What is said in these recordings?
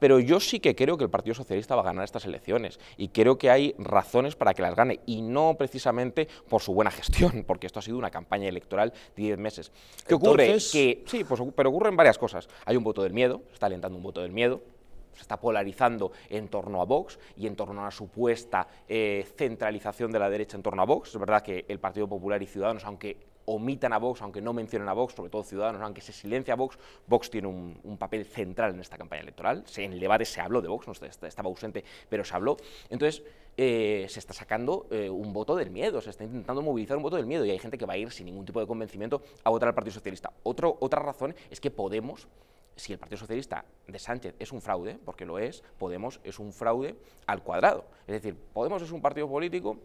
pero yo sí que creo que el Partido Socialista va a ganar estas elecciones y creo que hay razones para que las gane y no precisamente por su buena gestión, porque esto ha sido una campaña electoral de 10 meses. ¿Qué ocurre? Que, sí, pues, pero ocurren varias cosas. Hay un voto del miedo, se está alentando un voto del miedo, se está polarizando en torno a Vox y en torno a una supuesta eh, centralización de la derecha en torno a Vox. Es verdad que el Partido Popular y Ciudadanos, aunque omitan a Vox, aunque no mencionen a Vox, sobre todo Ciudadanos, aunque se silencia a Vox, Vox tiene un, papel central en esta campaña electoral. en el debate se habló de Vox, no estaba ausente, pero se habló. Entonces, eh, se está sacando eh, un voto del miedo, se está intentando movilizar un voto del miedo y hay gente que va a ir sin ningún tipo de convencimiento a votar al Partido Socialista. otra razón es que Podemos si el Partido Socialista de Sánchez es un fraude, porque lo es, Podemos es un fraude al cuadrado. Es decir, Podemos es un partido político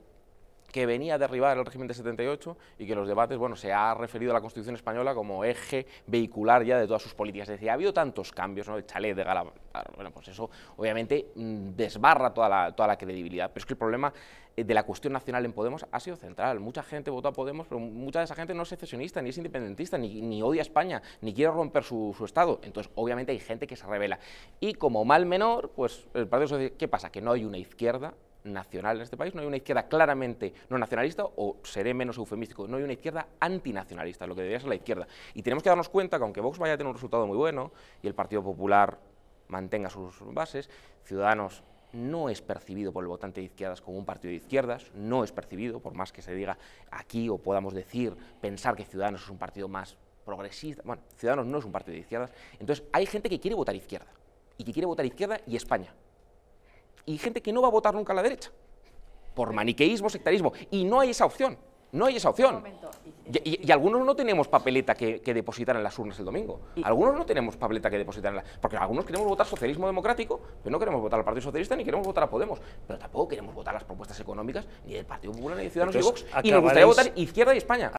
que venía a derribar el régimen de 78 y que los debates, bueno, se ha referido a la Constitución española como eje vehicular ya de todas sus políticas. Es decir, ha habido tantos cambios, ¿no? El chalet de Gala, ah, bueno, pues eso obviamente mm, desbarra toda la, toda la credibilidad, pero es que el problema eh, de la cuestión nacional en Podemos ha sido central. Mucha gente votó a Podemos, pero mucha de esa gente no es secesionista, ni es independentista, ni, odia a España, ni quiere romper su, su, Estado. Entonces, obviamente hay gente que se revela. Y como mal menor, pues el Partido Socialista, ¿qué pasa? Que no hay una izquierda nacional en este país, no hay una izquierda claramente no nacionalista, o seré menos eufemístico, no hay una izquierda antinacionalista, lo que debería ser la izquierda. Y tenemos que darnos cuenta que aunque Vox vaya a tener un resultado muy bueno y el Partido Popular mantenga sus bases, Ciudadanos no es percibido por el votante de izquierdas como un partido de izquierdas, no es percibido, por más que se diga aquí o podamos decir, pensar que Ciudadanos es un partido más progresista, bueno, Ciudadanos no es un partido de izquierdas, entonces hay gente que quiere votar izquierda, y que quiere votar izquierda y España, y gente que no va a votar nunca a la derecha, por maniqueísmo, sectarismo. Y no hay esa opción, no hay esa opción. Y, algunos no tenemos papeleta que, depositar en las urnas el domingo. Algunos no tenemos papeleta que depositar en las... Porque algunos queremos votar socialismo democrático, pero no queremos votar al Partido Socialista ni queremos votar a Podemos. Pero tampoco queremos votar las propuestas económicas ni del Partido Popular ni de Ciudadanos y Vox. Y nos gustaría votar izquierda y España.